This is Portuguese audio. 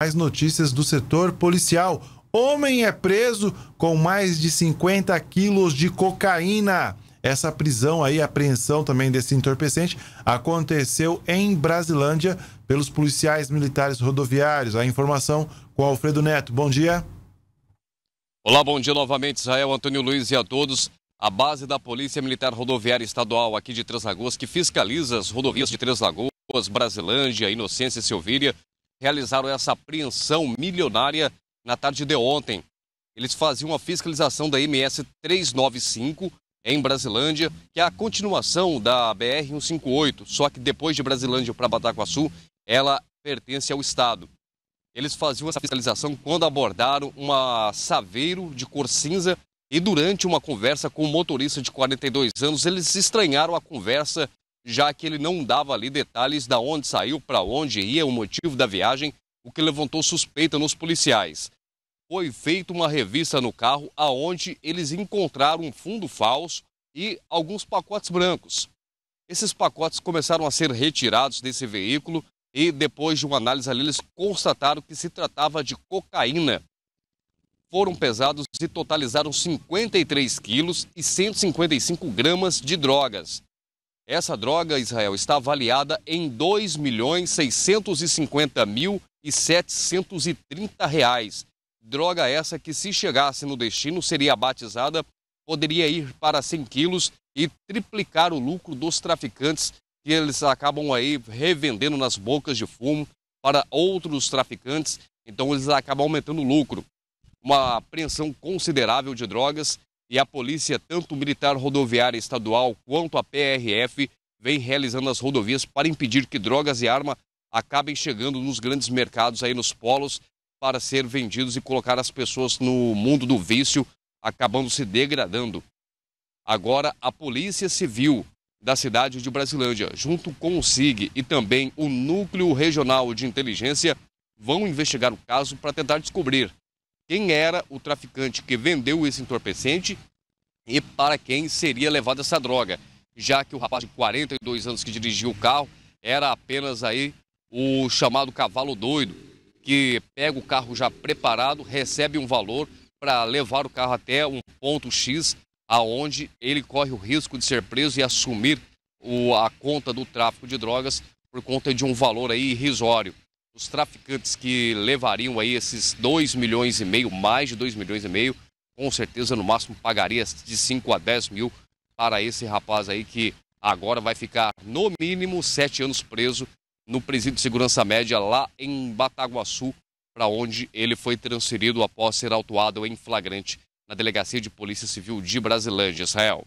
mais notícias do setor policial. Homem é preso com mais de 50 quilos de cocaína. Essa prisão aí, apreensão também desse entorpecente, aconteceu em Brasilândia pelos policiais militares rodoviários. A informação com Alfredo Neto. Bom dia. Olá, bom dia novamente, Israel, Antônio Luiz e a todos. A base da Polícia Militar Rodoviária Estadual aqui de Três Lagoas, que fiscaliza as rodovias de Três Lagoas, Brasilândia, Inocência e Silvíria, realizaram essa apreensão milionária na tarde de ontem. Eles faziam a fiscalização da MS 395 em Brasilândia, que é a continuação da BR 158, só que depois de Brasilândia para Bataguaçu, ela pertence ao Estado. Eles faziam essa fiscalização quando abordaram uma Saveiro de cor cinza e durante uma conversa com o um motorista de 42 anos, eles estranharam a conversa já que ele não dava ali detalhes da onde saiu, para onde ia, o motivo da viagem, o que levantou suspeita nos policiais. Foi feita uma revista no carro aonde eles encontraram um fundo falso e alguns pacotes brancos. Esses pacotes começaram a ser retirados desse veículo e depois de uma análise ali eles constataram que se tratava de cocaína. Foram pesados e totalizaram 53 quilos e 155 gramas de drogas. Essa droga, Israel, está avaliada em R$ milhões mil e reais. Droga essa que, se chegasse no destino, seria batizada, poderia ir para 100 quilos e triplicar o lucro dos traficantes que eles acabam aí revendendo nas bocas de fumo para outros traficantes. Então, eles acabam aumentando o lucro. Uma apreensão considerável de drogas e a polícia, tanto militar rodoviária estadual quanto a PRF, vem realizando as rodovias para impedir que drogas e arma acabem chegando nos grandes mercados, aí nos polos, para ser vendidos e colocar as pessoas no mundo do vício, acabando se degradando. Agora, a Polícia Civil da cidade de Brasilândia, junto com o SIG e também o Núcleo Regional de Inteligência, vão investigar o caso para tentar descobrir quem era o traficante que vendeu esse entorpecente e para quem seria levada essa droga, já que o rapaz de 42 anos que dirigiu o carro era apenas aí o chamado cavalo doido, que pega o carro já preparado, recebe um valor para levar o carro até um ponto X, aonde ele corre o risco de ser preso e assumir o, a conta do tráfico de drogas por conta de um valor aí irrisório. Os traficantes que levariam aí esses 2 milhões e meio, mais de 2 milhões e meio, com certeza no máximo pagaria de 5 a 10 mil para esse rapaz aí que agora vai ficar no mínimo 7 anos preso no presídio de segurança média lá em Bataguaçu, para onde ele foi transferido após ser autuado em flagrante na Delegacia de Polícia Civil de Brasilândia, Israel.